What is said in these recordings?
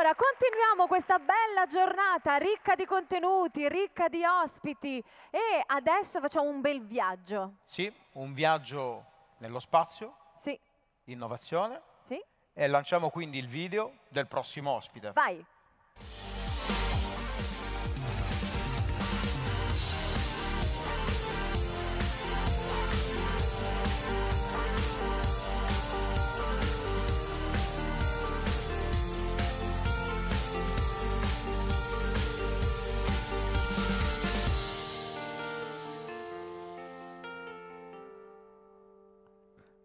Allora, continuiamo questa bella giornata ricca di contenuti, ricca di ospiti e adesso facciamo un bel viaggio. Sì, un viaggio nello spazio, sì. innovazione sì. e lanciamo quindi il video del prossimo ospite. Vai!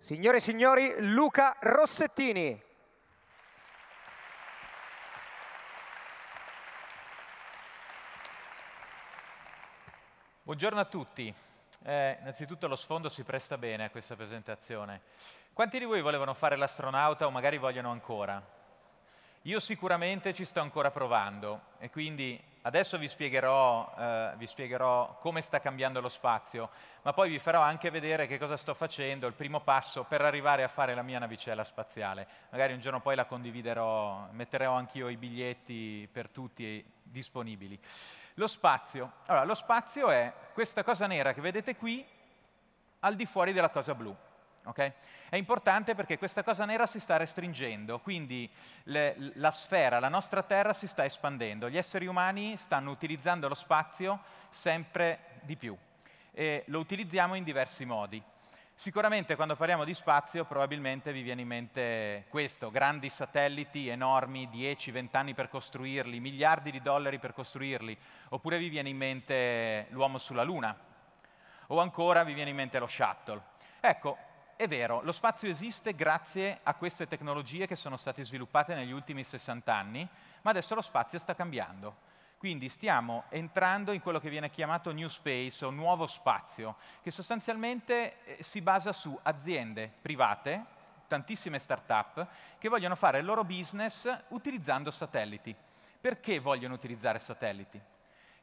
Signore e signori, Luca Rossettini. Buongiorno a tutti. Eh, innanzitutto lo sfondo si presta bene a questa presentazione. Quanti di voi volevano fare l'astronauta o magari vogliono ancora? Io sicuramente ci sto ancora provando e quindi adesso vi spiegherò, eh, vi spiegherò, come sta cambiando lo spazio, ma poi vi farò anche vedere che cosa sto facendo, il primo passo per arrivare a fare la mia navicella spaziale. Magari un giorno poi la condividerò, metterò anch'io i biglietti per tutti disponibili. Lo spazio. Allora, lo spazio è questa cosa nera che vedete qui al di fuori della cosa blu. Okay? È importante perché questa cosa nera si sta restringendo, quindi le, la sfera, la nostra Terra si sta espandendo, gli esseri umani stanno utilizzando lo spazio sempre di più e lo utilizziamo in diversi modi. Sicuramente quando parliamo di spazio probabilmente vi viene in mente questo, grandi satelliti enormi, 10-20 anni per costruirli, miliardi di dollari per costruirli, oppure vi viene in mente l'uomo sulla Luna, o ancora vi viene in mente lo shuttle. Ecco, è vero, lo spazio esiste grazie a queste tecnologie che sono state sviluppate negli ultimi 60 anni, ma adesso lo spazio sta cambiando. Quindi stiamo entrando in quello che viene chiamato new space o nuovo spazio, che sostanzialmente eh, si basa su aziende private, tantissime start-up, che vogliono fare il loro business utilizzando satelliti. Perché vogliono utilizzare satelliti?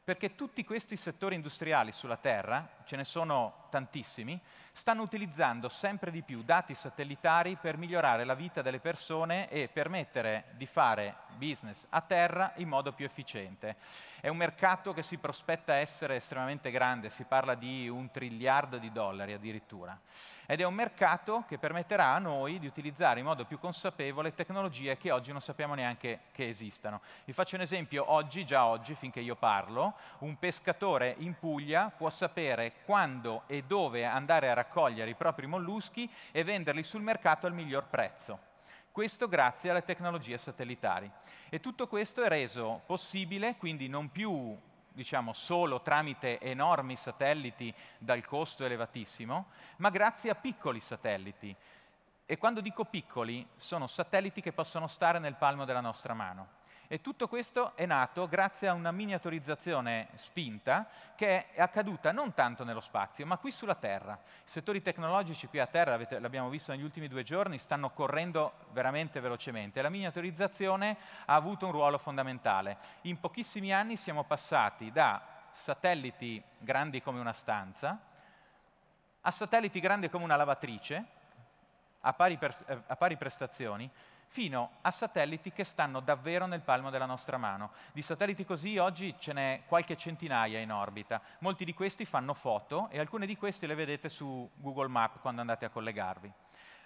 Perché tutti questi settori industriali sulla Terra ce ne sono tantissimi, stanno utilizzando sempre di più dati satellitari per migliorare la vita delle persone e permettere di fare business a terra in modo più efficiente. È un mercato che si prospetta essere estremamente grande, si parla di un triliardo di dollari addirittura, ed è un mercato che permetterà a noi di utilizzare in modo più consapevole tecnologie che oggi non sappiamo neanche che esistano. Vi faccio un esempio, oggi, già oggi, finché io parlo, un pescatore in Puglia può sapere quando e dove andare a raccogliere i propri molluschi e venderli sul mercato al miglior prezzo. Questo grazie alle tecnologie satellitari. E tutto questo è reso possibile, quindi non più diciamo, solo tramite enormi satelliti dal costo elevatissimo, ma grazie a piccoli satelliti. E quando dico piccoli, sono satelliti che possono stare nel palmo della nostra mano. E tutto questo è nato grazie a una miniaturizzazione spinta che è accaduta non tanto nello spazio, ma qui sulla Terra. I settori tecnologici qui a Terra, l'abbiamo visto negli ultimi due giorni, stanno correndo veramente velocemente. La miniaturizzazione ha avuto un ruolo fondamentale. In pochissimi anni siamo passati da satelliti grandi come una stanza, a satelliti grandi come una lavatrice, a pari, per, eh, a pari prestazioni, fino a satelliti che stanno davvero nel palmo della nostra mano. Di satelliti così oggi ce n'è qualche centinaia in orbita, molti di questi fanno foto e alcune di queste le vedete su Google Map quando andate a collegarvi.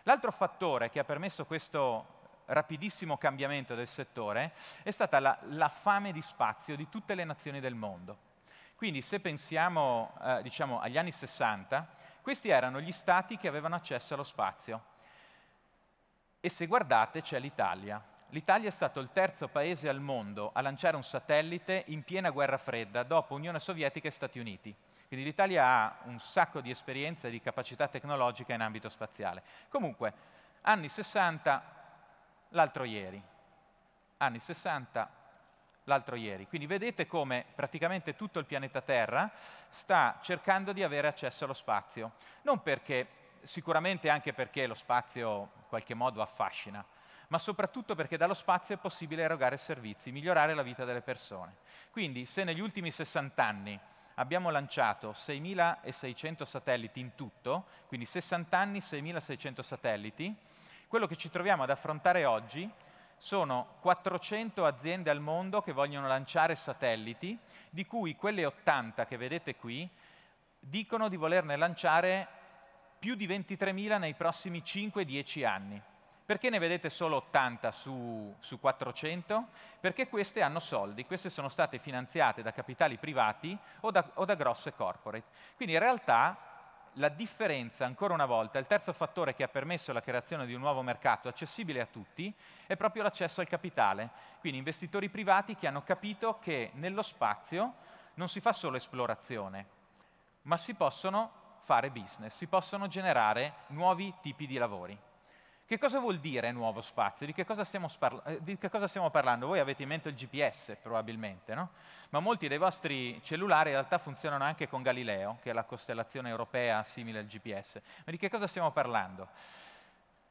L'altro fattore che ha permesso questo rapidissimo cambiamento del settore è stata la, la fame di spazio di tutte le nazioni del mondo. Quindi se pensiamo eh, diciamo, agli anni 60, questi erano gli stati che avevano accesso allo spazio. E se guardate c'è l'Italia. L'Italia è stato il terzo paese al mondo a lanciare un satellite in piena guerra fredda dopo Unione Sovietica e Stati Uniti. Quindi l'Italia ha un sacco di esperienza e di capacità tecnologica in ambito spaziale. Comunque, anni 60, l'altro ieri. Anni 60, l'altro ieri. Quindi vedete come praticamente tutto il pianeta Terra sta cercando di avere accesso allo spazio. Non perché, sicuramente anche perché lo spazio in qualche modo affascina, ma soprattutto perché dallo spazio è possibile erogare servizi, migliorare la vita delle persone. Quindi se negli ultimi 60 anni abbiamo lanciato 6.600 satelliti in tutto, quindi 60 anni, 6.600 satelliti, quello che ci troviamo ad affrontare oggi sono 400 aziende al mondo che vogliono lanciare satelliti, di cui quelle 80 che vedete qui dicono di volerne lanciare più di 23.000 nei prossimi 5-10 anni. Perché ne vedete solo 80 su, su 400? Perché queste hanno soldi, queste sono state finanziate da capitali privati o da, o da grosse corporate. Quindi in realtà la differenza, ancora una volta, il terzo fattore che ha permesso la creazione di un nuovo mercato accessibile a tutti è proprio l'accesso al capitale. Quindi investitori privati che hanno capito che nello spazio non si fa solo esplorazione, ma si possono fare business, si possono generare nuovi tipi di lavori. Che cosa vuol dire nuovo spazio? Di che, sparla- eh, di che cosa stiamo, parlando? Voi avete in mente il GPS probabilmente, no? Ma molti dei vostri cellulari in realtà funzionano anche con Galileo, che è la costellazione europea simile al GPS. Ma di che cosa stiamo parlando?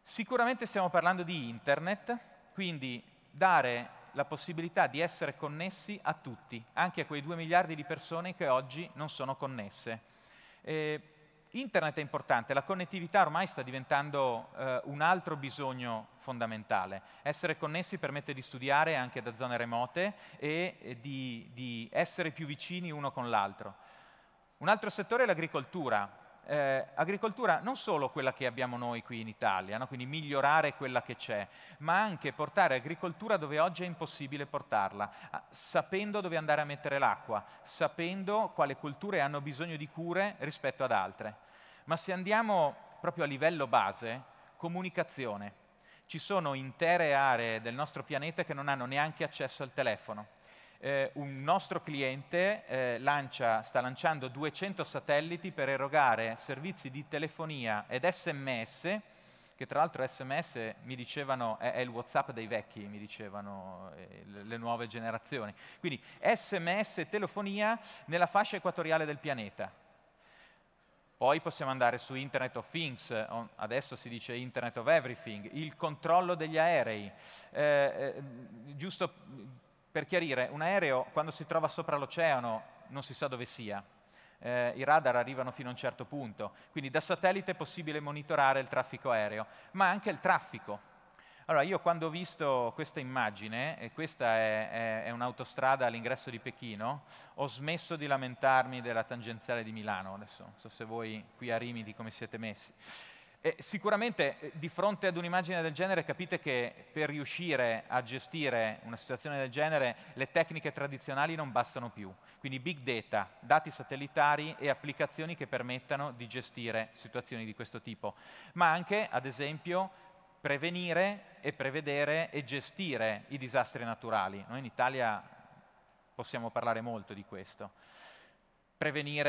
Sicuramente stiamo parlando di internet, quindi dare la possibilità di essere connessi a tutti, anche a quei due miliardi di persone che oggi non sono connesse. E Internet è importante, la connettività ormai sta diventando eh, un altro bisogno fondamentale. Essere connessi permette di studiare anche da zone remote e, e di, di essere più vicini uno con l'altro. Un altro settore è l'agricoltura eh, agricoltura non solo quella che abbiamo noi qui in Italia, no? quindi migliorare quella che c'è, ma anche portare agricoltura dove oggi è impossibile portarla, sapendo dove andare a mettere l'acqua, sapendo quale culture hanno bisogno di cure rispetto ad altre. Ma se andiamo proprio a livello base, comunicazione. Ci sono intere aree del nostro pianeta che non hanno neanche accesso al telefono eh, un nostro cliente eh, lancia, sta lanciando 200 satelliti per erogare servizi di telefonia ed sms, che tra l'altro sms mi dicevano è, è il whatsapp dei vecchi, mi dicevano eh, le nuove generazioni. Quindi sms e telefonia nella fascia equatoriale del pianeta. Poi possiamo andare su Internet of Things, adesso si dice Internet of Everything, il controllo degli aerei, eh, eh, giusto per chiarire, un aereo quando si trova sopra l'oceano non si sa dove sia, eh, i radar arrivano fino a un certo punto, quindi da satellite è possibile monitorare il traffico aereo, ma anche il traffico. Allora, io quando ho visto questa immagine, e questa è, è, è un'autostrada all'ingresso di Pechino, ho smesso di lamentarmi della tangenziale di Milano, adesso non so se voi qui a Rimini come siete messi. E eh, sicuramente eh, di fronte ad un'immagine del genere capite che per riuscire a gestire una situazione del genere le tecniche tradizionali non bastano più. Quindi big data, dati satellitari e applicazioni che permettano di gestire situazioni di questo tipo. Ma anche, ad esempio, prevenire e prevedere e gestire i disastri naturali. Noi in Italia possiamo parlare molto di questo prevenire,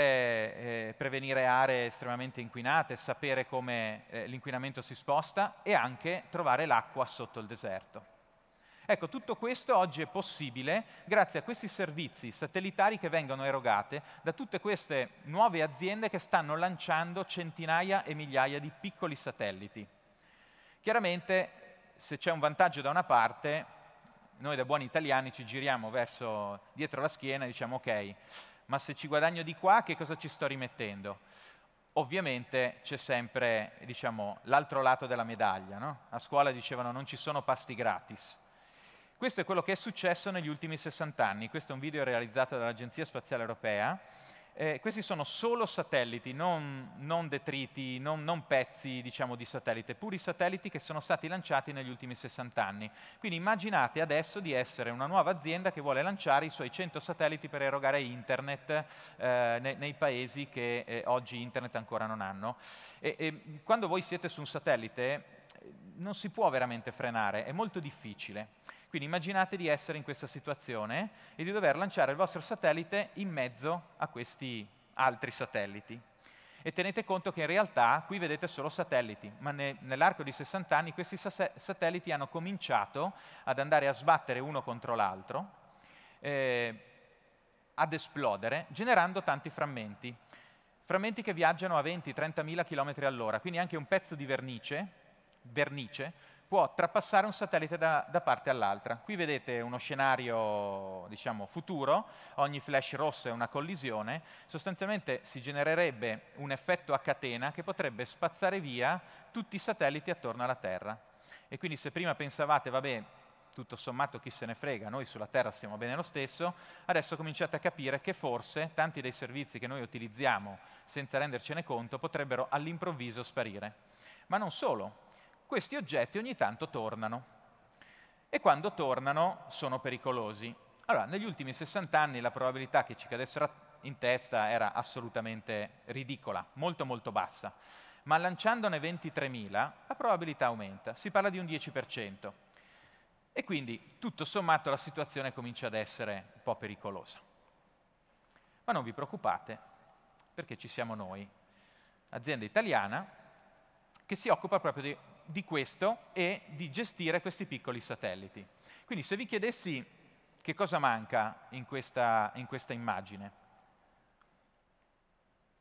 eh, prevenire aree estremamente inquinate, sapere come eh, l'inquinamento si sposta e anche trovare l'acqua sotto il deserto. Ecco, tutto questo oggi è possibile grazie a questi servizi satellitari che vengono erogati da tutte queste nuove aziende che stanno lanciando centinaia e migliaia di piccoli satelliti. Chiaramente, se c'è un vantaggio da una parte, noi da buoni italiani ci giriamo verso dietro la schiena e diciamo ok, ma se ci guadagno di qua che cosa ci sto rimettendo? Ovviamente c'è sempre diciamo, l'altro lato della medaglia, no? a scuola dicevano non ci sono pasti gratis. Questo è quello che è successo negli ultimi 60 anni, questo è un video realizzato dall'Agenzia Spaziale Europea eh, questi sono solo satelliti, non, non detriti, non, non pezzi diciamo, di satellite, puri satelliti che sono stati lanciati negli ultimi 60 anni. Quindi immaginate adesso di essere una nuova azienda che vuole lanciare i suoi 100 satelliti per erogare internet eh, nei, nei, paesi che eh, oggi internet ancora non hanno. E, e, quando voi siete su un satellite, non si può veramente frenare, è molto difficile. Quindi immaginate di essere in questa situazione e di dover lanciare il vostro satellite in mezzo a questi altri satelliti. E tenete conto che in realtà qui vedete solo satelliti, ma ne, nell'arco di 60 anni questi satelliti hanno cominciato ad andare a sbattere uno contro l'altro, eh, ad esplodere, generando tanti frammenti. Frammenti che viaggiano a 20-30 mila km all'ora, quindi anche un pezzo di vernice vernice, può trapassare un satellite da, da parte all'altra. Qui vedete uno scenario diciamo, futuro, ogni flash rosso è una collisione, sostanzialmente si genererebbe un effetto a catena che potrebbe spazzare via tutti i satelliti attorno alla Terra. E quindi se prima pensavate, vabbè, tutto sommato chi se ne frega, noi sulla Terra stiamo bene lo stesso, adesso cominciate a capire che forse tanti dei servizi che noi utilizziamo senza rendercene conto potrebbero all'improvviso sparire. Ma non solo, questi oggetti ogni tanto tornano. E quando tornano sono pericolosi. Allora, negli ultimi 60 anni la probabilità che ci cadessero in testa era assolutamente ridicola, molto molto bassa. Ma lanciandone 23.000 la probabilità aumenta, si parla di un 10%. E quindi tutto sommato la situazione comincia ad essere un po' pericolosa. Ma non vi preoccupate, perché ci siamo noi, azienda italiana che si occupa proprio di di questo e di gestire questi piccoli satelliti. Quindi se vi chiedessi che cosa manca in questa, in questa immagine?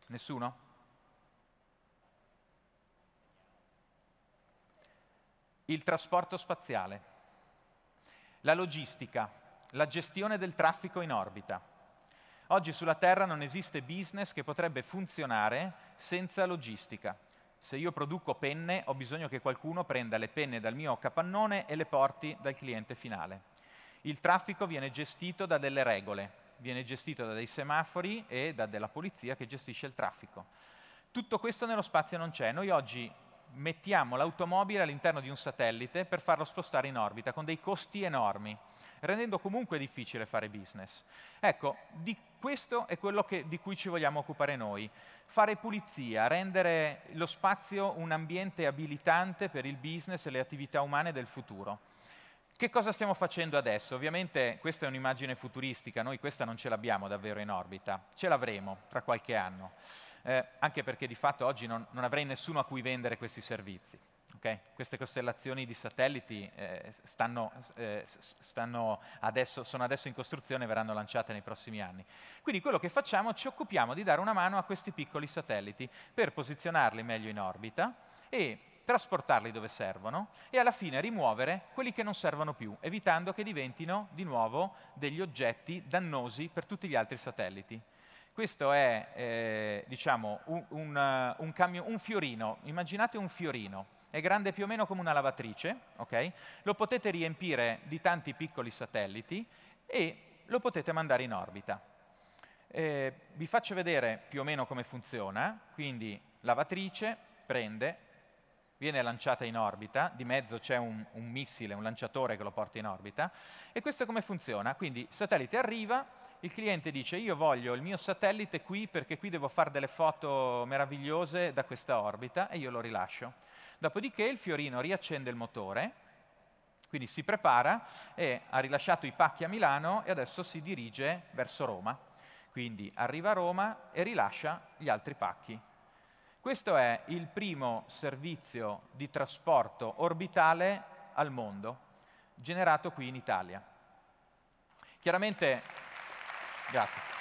Nessuno? Il trasporto spaziale, la logistica, la gestione del traffico in orbita. Oggi sulla Terra non esiste business che potrebbe funzionare senza logistica se io produco penne ho bisogno che qualcuno prenda le penne dal mio capannone e le porti dal cliente finale. Il traffico viene gestito da delle regole, viene gestito da dei semafori e da della polizia che gestisce il traffico. Tutto questo nello spazio non c'è. Noi oggi mettiamo l'automobile all'interno di un satellite per farlo spostare in orbita con dei costi enormi, rendendo comunque difficile fare business. Ecco, di questo è quello che, di cui ci vogliamo occupare noi, fare pulizia, rendere lo spazio un ambiente abilitante per il business e le attività umane del futuro. Che cosa stiamo facendo adesso? Ovviamente questa è un'immagine futuristica, noi questa non ce l'abbiamo davvero in orbita, ce l'avremo tra qualche anno, eh, anche perché di fatto oggi non, non avrei nessuno a cui vendere questi servizi. Okay? Queste costellazioni di satelliti eh, stanno, eh, stanno adesso, sono adesso in costruzione e verranno lanciate nei prossimi anni. Quindi quello che facciamo, ci occupiamo di dare una mano a questi piccoli satelliti per posizionarli meglio in orbita e trasportarli dove servono e alla fine rimuovere quelli che non servono più, evitando che diventino di nuovo degli oggetti dannosi per tutti gli altri satelliti. Questo è eh, diciamo, un, un, un, un fiorino, immaginate un fiorino, è grande più o meno come una lavatrice, okay? lo potete riempire di tanti piccoli satelliti e lo potete mandare in orbita. Eh, vi faccio vedere più o meno come funziona, quindi lavatrice prende, viene lanciata in orbita, di mezzo c'è un, un missile, un lanciatore che lo porta in orbita, e questo è come funziona, quindi il satellite arriva, il cliente dice io voglio il mio satellite qui perché qui devo fare delle foto meravigliose da questa orbita e io lo rilascio. Dopodiché il fiorino riaccende il motore, quindi si prepara e ha rilasciato i pacchi a Milano e adesso si dirige verso Roma. Quindi arriva a Roma e rilascia gli altri pacchi. Questo è il primo servizio di trasporto orbitale al mondo, generato qui in Italia. Chiaramente, grazie.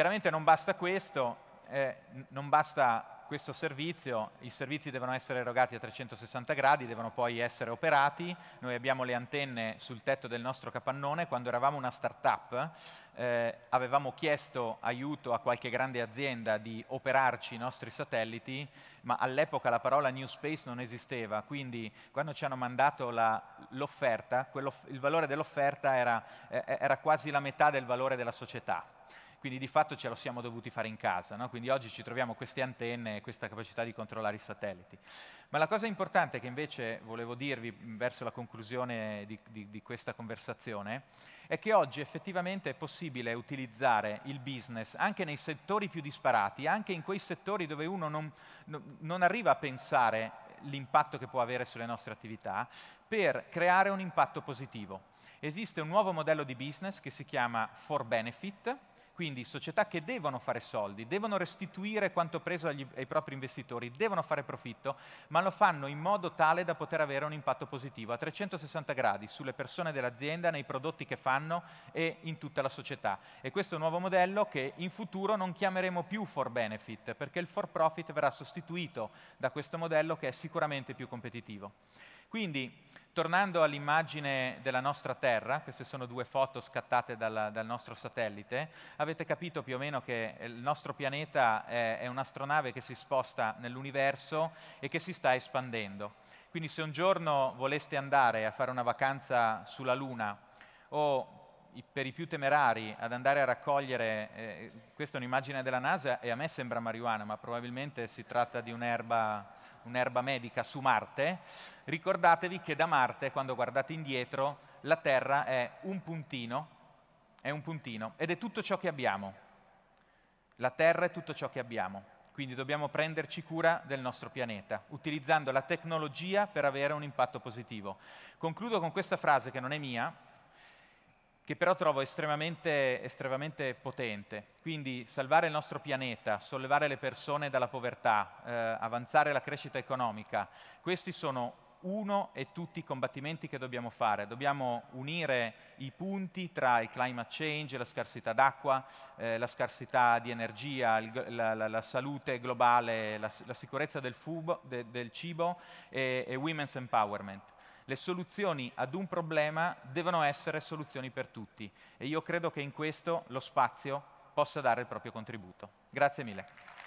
Chiaramente non basta questo, eh, non basta questo servizio, i servizi devono essere erogati a 360 gradi, devono poi essere operati. Noi abbiamo le antenne sul tetto del nostro capannone, quando eravamo una start-up eh, avevamo chiesto aiuto a qualche grande azienda di operarci i nostri satelliti, ma all'epoca la parola New Space non esisteva, quindi quando ci hanno mandato l'offerta, il valore dell'offerta era, eh, era quasi la metà del valore della società quindi di fatto ce lo siamo dovuti fare in casa, no? quindi oggi ci troviamo queste antenne e questa capacità di controllare i satelliti. Ma la cosa importante che invece volevo dirvi verso la conclusione di, di, di questa conversazione è che oggi effettivamente è possibile utilizzare il business anche nei settori più disparati, anche in quei settori dove uno non, non arriva a pensare l'impatto che può avere sulle nostre attività, per creare un impatto positivo. Esiste un nuovo modello di business che si chiama for benefit, quindi società che devono fare soldi, devono restituire quanto preso agli, ai propri investitori, devono fare profitto, ma lo fanno in modo tale da poter avere un impatto positivo a 360 gradi sulle persone dell'azienda, nei prodotti che fanno e in tutta la società. E questo è un nuovo modello che in futuro non chiameremo più for benefit, perché il for profit verrà sostituito da questo modello che è sicuramente più competitivo. Quindi, tornando all'immagine della nostra Terra, queste sono due foto scattate dal, dal, nostro satellite, avete capito più o meno che eh, il nostro pianeta è, è un'astronave che si sposta nell'universo e che si sta espandendo. Quindi se un giorno voleste andare a fare una vacanza sulla Luna o per i più temerari ad andare a raccogliere, eh, questa è un'immagine della NASA e a me sembra marijuana, ma probabilmente si tratta di un'erba, un'erba medica su Marte, ricordatevi che da Marte, quando guardate indietro, la Terra è un puntino, è un puntino ed è tutto ciò che abbiamo. La Terra è tutto ciò che abbiamo. Quindi dobbiamo prenderci cura del nostro pianeta, utilizzando la tecnologia per avere un impatto positivo. Concludo con questa frase che non è mia, che però trovo estremamente, estremamente, potente. Quindi salvare il nostro pianeta, sollevare le persone dalla povertà, eh, avanzare la crescita economica, questi sono uno e tutti i combattimenti che dobbiamo fare. Dobbiamo unire i punti tra il climate change, la scarsità d'acqua, eh, la scarsità di energia, il, la, la, la, salute globale, la, la sicurezza del, fubo, de, del cibo e, e women's empowerment le soluzioni ad un problema devono essere soluzioni per tutti e io credo che in questo lo spazio possa dare il proprio contributo. Grazie mille.